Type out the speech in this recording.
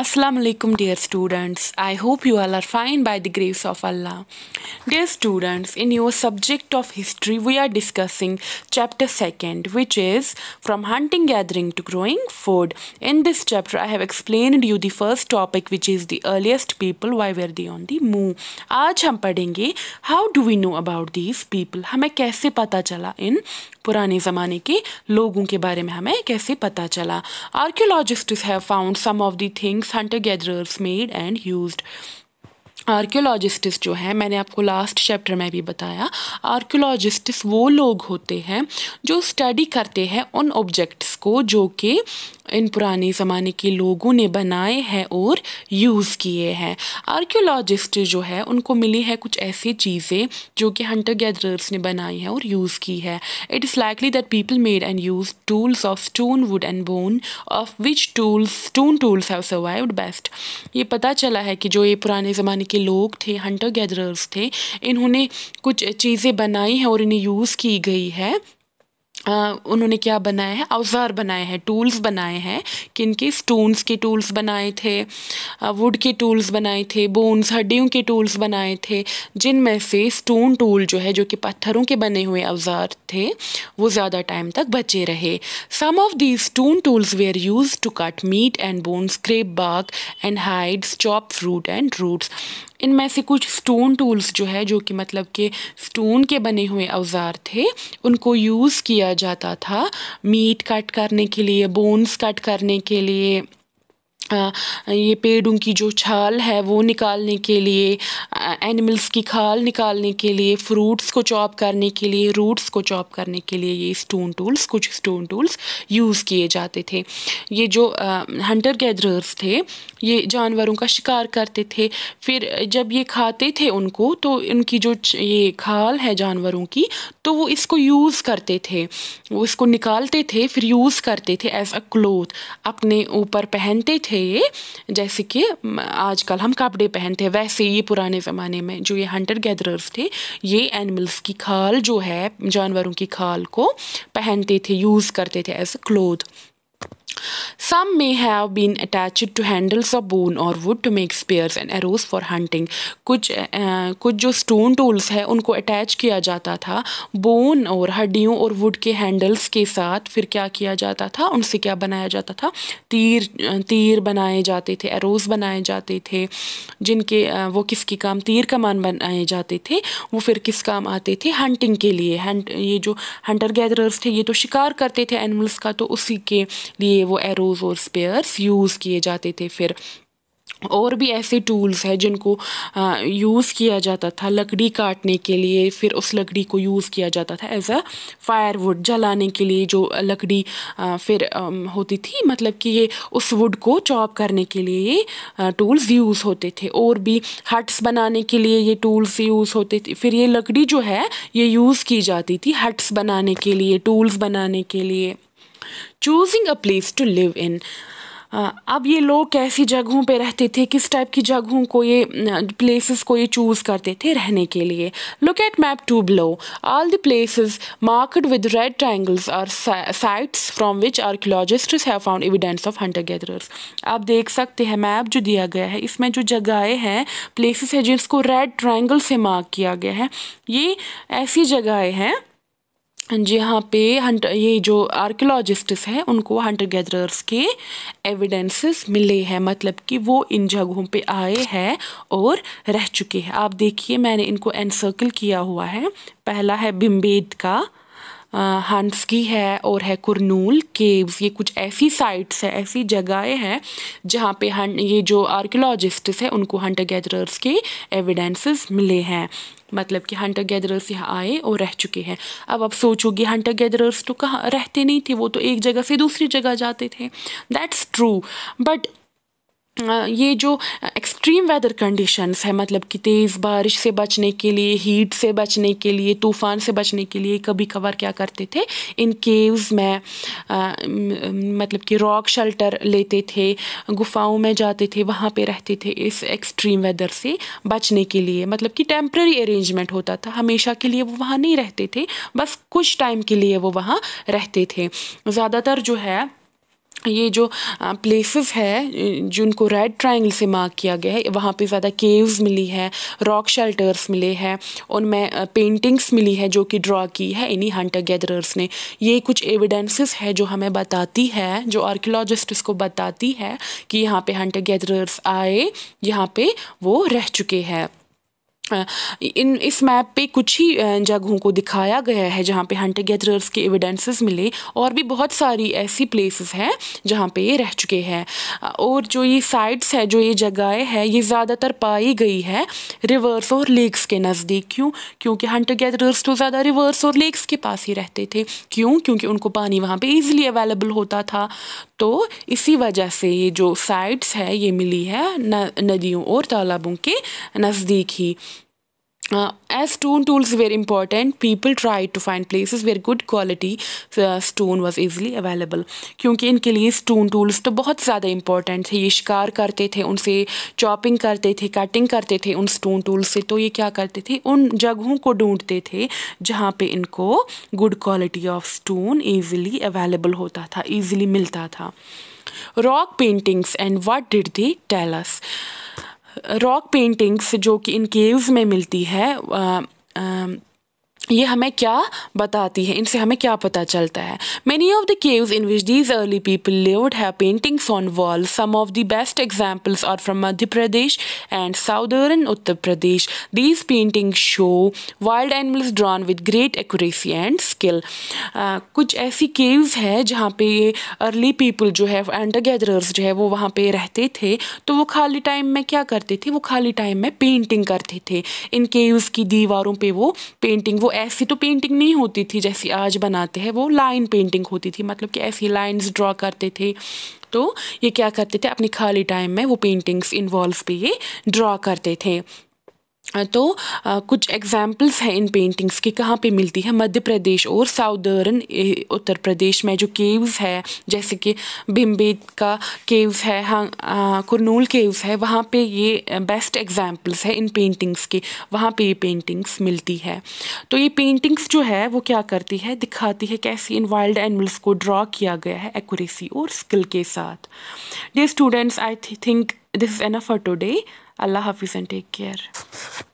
Assalamu alaikum dear students. I hope you all are fine by the grace of Allah. Dear students, in your subject of history we are discussing chapter 2nd which is from hunting gathering to growing food. In this chapter I have explained you the first topic which is the earliest people why were they on the move. आज हम पढ़ेंगे how do we know about these people? Hame कैसे पता चला इन पुराने ज़माने के लोगों के बारे में हमें कैसे पता चला Archaeologists have found some of the things hunter gatherers made and used. आर्क्योलॉजिस्टिस जो है मैंने आपको लास्ट चैप्टर में भी बताया आर्क्योलॉजिस्ट्स वो लोग होते हैं जो स्टडी करते हैं उन ऑब्जेक्ट्स को जो कि इन पुराने ज़माने के लोगों ने बनाए हैं और यूज़ किए हैं आर्क्योलॉजिस्ट जो है उनको मिली है कुछ ऐसी चीज़ें जो कि हंटर गैदरर्स ने बनाई हैं और यूज़ की है it is likely that people made and use tools of stone wood and bone of which tools stone tools have survived best ये पता चला है कि जो ये पुराने ज़माने के लोग थे हंटर गैदरर्स थे इन्होंने कुछ चीज़ें बनाई हैं और इन्हें यूज़ की गई है Uh, उन्होंने क्या बनाया है अवजार बनाए हैं टूल्स बनाए हैं किन के स्टोन्स के टूल्स बनाए थे वुड के टूल्स बनाए थे बोन्स हड्डियों के टूल्स बनाए थे जिनमें से स्टोन टूल जो है जो कि पत्थरों के बने हुए अवजार थे वो ज़्यादा टाइम तक बचे रहे some of the stone tools were used to cut meat and bones scrape bark and hides chop fruit and roots इनमें से कुछ स्टोन टूल्स जो है जो कि मतलब के स्टोन के बने हुए औजार थे उनको यूज़ किया जाता था मीट कट करने के लिए बोन्स कट करने के लिए ये पेड़ों की जो छाल है वो निकालने के लिए एनिमल्स की खाल निकालने के लिए फ्रूट्स को चॉप करने के लिए रूट्स को चॉप करने के लिए ये स्टोन टूल्स कुछ स्टोन टूल्स यूज़ किए जाते थे ये जो हंटर गैदरर्स थे ये जानवरों का शिकार करते थे फिर जब ये खाते थे उनको तो उनकी जो ये खाल है जानवरों की तो वो इसको यूज़ करते थे वो इसको निकालते थे फिर यूज़ करते थे एज अ क्लोथ अपने ऊपर पहनते थे ये जैसे कि आजकल हम कपड़े पहनते हैं वैसे ये पुराने ज़माने में जो ये हंटर गैदरर्स थे ये एनिमल्स की खाल जो है जानवरों की खाल को पहनते थे यूज़ करते थे as cloth Some may have been attached to handles of bone or wood to make spears and arrows for hunting. कुछ uh, कुछ जो stone tools है उनको attach किया जाता था bone और हड्डियों और wood के handles के साथ फिर क्या किया जाता था उनसे क्या बनाया जाता था तीर तीर बनाए जाते थे arrows बनाए जाते थे जिनके uh, वो किसके काम तीर कमान बनाए जाते थे वो फिर किस काम आते थे hunting के लिए हंट ये जो hunter gatherers थे ये तो शिकार करते थे animals का तो उसी के लिए वो एरोज़ और स्पेयर्स यूज़ किए जाते थे फिर और भी ऐसे टूल्स हैं जिनको यूज़ किया जाता था लकड़ी काटने के लिए फिर उस लकड़ी को यूज़ किया जाता था एज अ फायरवुड जलाने के लिए जो लकड़ी आ, फिर आ, होती थी मतलब कि ये उस वुड को चॉप करने के लिए ये टूल्स यूज़ होते थे और भी हट्स बनाने के लिए ये टूल्स यूज़ होते थे फिर ये लकड़ी जो है ये यूज़ की जाती थी हट्स बनाने के लिए टूल्स बनाने के लिए choosing a place to live in अब ये लोग कैसी जगहों पे रहते थे किस टाइप की जगहों को ये प्लेसेस uh, को ये चूज़ करते थे रहने के लिए look at map two below all the places marked with red triangles are sites from which archaeologists have found evidence of hunter gatherers आप देख सकते हैं मैप जो दिया गया है इसमें जो जगहें हैं प्लेसेस हैं जिसको रेड ट्राइंगल से मार्क किया गया है ये ऐसी जगहें हैं जहाँ पे हंटर ये जो आर्कियोलॉजिस्ट्स हैं उनको हंटर गैदरर्स के एविडेंसेस मिले हैं मतलब कि वो इन जगहों पे आए हैं और रह चुके हैं आप देखिए मैंने इनको एनसर्कल किया हुआ है पहला है बिम्बेद का हांसकी है और है कुरनूल केव्स ये कुछ ऐसी साइट्स हैं ऐसी जगहें हैं जहाँ पे हंट ये जो आर्कियोलॉजिस्ट्स हैं उनको हंटर गैदरर्स के एविडेंसेस मिले हैं मतलब कि हंटर गैदरर्स यहाँ आए और रह चुके हैं अब आप सोचोगे हंटर गैदरर्स तो कहाँ रहते नहीं थे वो तो एक जगह से दूसरी जगह जाते थे दैट्स ट्रू बट ये जो एक्सट्रीम वेदर कंडीशंस है मतलब कि तेज़ बारिश से बचने के लिए हीट से बचने के लिए तूफ़ान से बचने के लिए कभी कभार क्या करते थे इन केव्स में आ, मतलब कि रॉक शेल्टर लेते थे गुफाओं में जाते थे वहाँ पे रहते थे इस एक्सट्रीम वेदर से बचने के लिए मतलब कि टेम्प्रेरी अरेंजमेंट होता था हमेशा के लिए वो वहाँ नहीं रहते थे बस कुछ टाइम के लिए वो वहाँ रहते थे ज़्यादातर जो है ये जो प्लेसेस है जिनको रेड ट्रायंगल से मार्क किया गया है वहाँ पे ज़्यादा केव्स मिली है रॉक शेल्टर्स मिले हैं उनमें पेंटिंग्स मिली है जो कि ड्रॉ की है इन्हीं हंटर गैदरर्स ने ये कुछ एविडेंसेस है जो हमें बताती है जो आर्कियोलॉजिस्ट इसको बताती है कि यहाँ पे हंटर गैदरर्स आए यहाँ पे वो रह चुके हैं इन इस मैप पे कुछ ही जगहों को दिखाया गया है जहाँ पे हंटे गैदरर्स के एविडेंसेस मिले और भी बहुत सारी ऐसी प्लेसेस हैं जहाँ पे ये रह चुके हैं और जो ये साइट्स है जो ये जगहें हैं ये ज़्यादातर पाई गई है रिवर्स और लेक्स के नज़दीक क्यों क्योंकि हंटे गैदरर्स तो ज़्यादा रिवर्स और लेक्स के पास ही रहते थे क्यों क्योंकि उनको पानी वहाँ पर ईज़िली अवेलेबल होता था तो इसी वजह से ये जो साइट्स है ये मिली है नदियों और तालाबों के नज़दीक ही Uh, as stone tools were important, people tried to find places where good quality uh, stone was easily available. क्योंकि इनके लिए स्टोन टूल्स तो बहुत ज़्यादा इंपॉर्टेंट थे ये शिकार करते थे उनसे चॉपिंग करते थे कटिंग करते थे उन स्टोन टूल्स से तो ये क्या करते थे उन जगहों को ढूंढते थे जहाँ पे इनको good quality of stone easily available होता था ईजिली मिलता था rock paintings and what did they tell us rock paintings जो कि इन केव्स में मिलती है आ, आ, ये हमें क्या बताती है इनसे हमें क्या पता चलता है many of the caves in which these early people lived have paintings on wall some of the best examples are from Madhya Pradesh and southern Uttar Pradesh these paintings show wild animals drawn with great accuracy and skill कुछ ऐसी caves है जहाँ पे ये early people जो है and gatherers जो है वो वहाँ पे रहते थे तो वो खाली टाइम में क्या करते थे वो खाली टाइम में पेंटिंग करते थे इन केव्स की दीवारों पर पे वो पेंटिंग वो ऐसी तो पेंटिंग नहीं होती थी जैसी आज बनाते हैं वो लाइन पेंटिंग होती थी मतलब कि ऐसी लाइंस ड्रॉ करते थे तो ये क्या करते थे अपने खाली टाइम में वो पेंटिंग्स इन्वॉल्व पे ये ड्रॉ करते थे तो आ, कुछ एग्जाम्पल्स हैं इन पेंटिंग्स की कहाँ पे मिलती है मध्य प्रदेश और साउदर्न उत्तर प्रदेश में जो केव्स है जैसे कि का केव्स है हाँ कुरनूल केव्स है वहाँ पे ये बेस्ट एग्जाम्पल्स है इन पेंटिंग्स की वहाँ पे ये पेंटिंग्स मिलती है तो ये पेंटिंग्स जो है वो क्या करती है दिखाती है कैसे इन वाइल्ड एनिमल्स को ड्रॉ किया गया है एकूरेसी और स्किल के साथ dear students I think this is enough for today अल्लाह हाफिज़ एंड टेक केयर